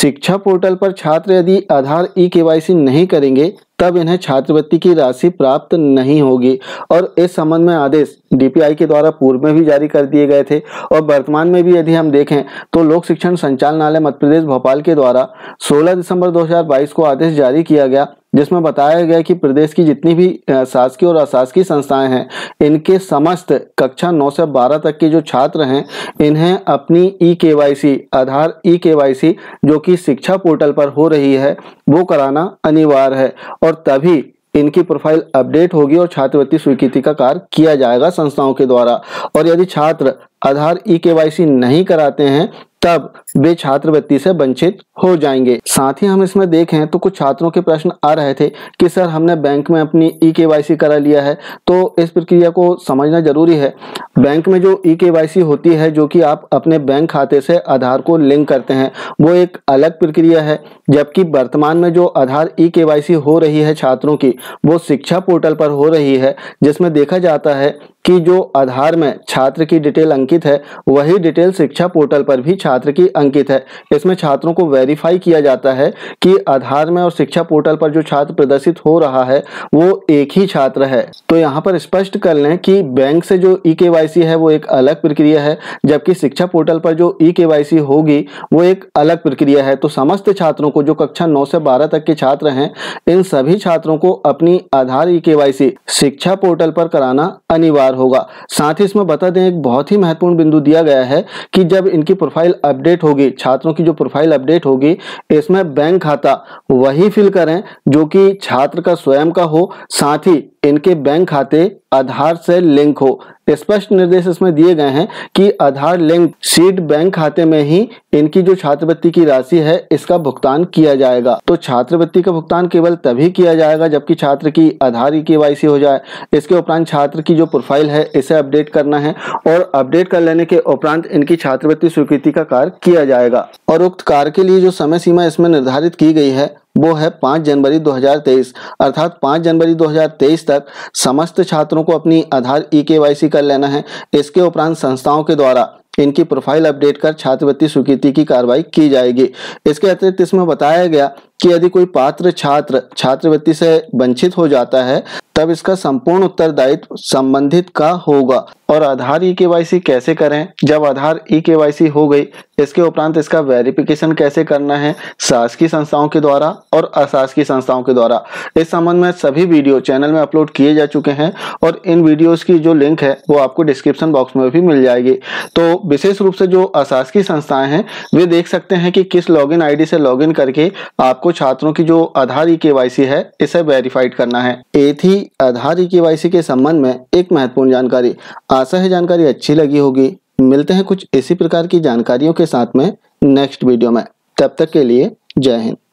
शिक्षा पोर्टल पर छात्र यदि आधार ई e के नहीं करेंगे तब इन्हें छात्रवृत्ति की राशि प्राप्त नहीं होगी और इस संबंध में आदेश डीपीआई के द्वारा पूर्व में भी जारी कर दिए गए थे और वर्तमान में भी यदि हम देखें तो लोक शिक्षण संचालनालय मध्य प्रदेश भोपाल के द्वारा 16 दिसंबर 2022 को आदेश जारी किया गया जिसमें बताया गया कि प्रदेश की जितनी भी शासकीय और अशासकीय संस्थाएं हैं इनके समस्त कक्षा 9 से 12 तक के जो छात्र हैं इन्हें अपनी ई e के आधार ई e के जो कि शिक्षा पोर्टल पर हो रही है वो कराना अनिवार्य है और तभी इनकी प्रोफाइल अपडेट होगी और छात्रवृत्ति स्वीकृति का कार्य किया जाएगा संस्थाओं के द्वारा और यदि छात्र आधार ई e के नहीं कराते हैं तब वे छात्रवृत्ति से वंचित हो जाएंगे साथ ही हम इसमें देखें तो कुछ छात्रों के प्रश्न आ रहे थे कि सर हमने बैंक में अपनी ई के करा लिया है तो इस प्रक्रिया को समझना जरूरी है बैंक में जो ई के होती है जो कि आप अपने बैंक खाते से आधार को लिंक करते हैं वो एक अलग प्रक्रिया है जबकि वर्तमान में जो आधार ई के हो रही है छात्रों की वो शिक्षा पोर्टल पर हो रही है जिसमें देखा जाता है की जो आधार में छात्र की डिटेल अंकित है वही डिटेल शिक्षा पोर्टल पर भी छात्र की अंकित है इसमें छात्रों को वेरीफाई किया जाता है कि आधार में और शिक्षा पोर्टल पर जो छात्र प्रदर्शित हो रहा है वो एक ही छात्र है तो यहाँ पर स्पष्ट कर लें कि बैंक से जो ई e के है वो एक अलग प्रक्रिया है जबकि शिक्षा पोर्टल पर जो ई e के होगी वो एक अलग प्रक्रिया है तो समस्त छात्रों को जो कक्षा नौ से बारह तक के छात्र हैं इन सभी छात्रों को अपनी आधार ई e शिक्षा पोर्टल पर कराना अनिवार्य पार होगा साथ ही इसमें बता दें एक बहुत ही महत्वपूर्ण बिंदु दिया गया है कि जब इनकी प्रोफाइल अपडेट होगी छात्रों की जो प्रोफाइल अपडेट होगी इसमें बैंक खाता वही फिल करें जो कि छात्र का स्वयं का हो साथ ही इनके बैंक खाते आधार से लिंक हो स्पष्ट निर्देश इसमें दिए गए हैं कि आधार लिंक सीड बैंक खाते में ही इनकी जो छात्रवृत्ति की राशि है इसका भुगतान किया जाएगा तो छात्रवृत्ति का भुगतान केवल तभी किया जाएगा जबकि छात्र की आधार की केवाईसी हो जाए इसके उपरांत छात्र की जो प्रोफाइल है इसे अपडेट करना है और अपडेट कर लेने के उपरांत इनकी छात्रवृत्ति स्वीकृति का कार्य किया जाएगा और उक्त कार्य के लिए जो समय सीमा इसमें निर्धारित की गई है वो है 5 जनवरी 2023 अर्थात 5 जनवरी 2023 तक समस्त छात्रों को अपनी आधार ई e के कर लेना है इसके उपरांत संस्थाओं के द्वारा इनकी प्रोफाइल अपडेट कर छात्रवृत्ति स्वीकृति की कार्रवाई की जाएगी इसके अतिरिक्त इसमें बताया गया कि यदि कोई पात्र छात्र छात्रवृत्ति से वंचित हो जाता है तब इसका संपूर्ण उत्तरदायित्व संबंधित का होगा और आधार ई e के कैसे करें जब आधार ई e के हो गई इसके उपरांत इसका वेरिफिकेशन कैसे करना है शासकीय संस्थाओं के द्वारा और अशासकीय संस्थाओं के द्वारा इस संबंध में सभी वीडियो चैनल में अपलोड किए जा चुके हैं और इन वीडियो की जो लिंक है वो आपको डिस्क्रिप्शन बॉक्स में भी मिल जाएगी तो विशेष रूप से जो अशासकीय संस्थाएं हैं वे देख सकते हैं कि किस लॉग इन से लॉग करके आपको आपको छात्रों की जो आधार ई के है इसे वेरीफाइड करना है ए थी आधार ई के के संबंध में एक महत्वपूर्ण जानकारी आशा है जानकारी अच्छी लगी होगी मिलते हैं कुछ इसी प्रकार की जानकारियों के साथ में नेक्स्ट वीडियो में तब तक के लिए जय हिंद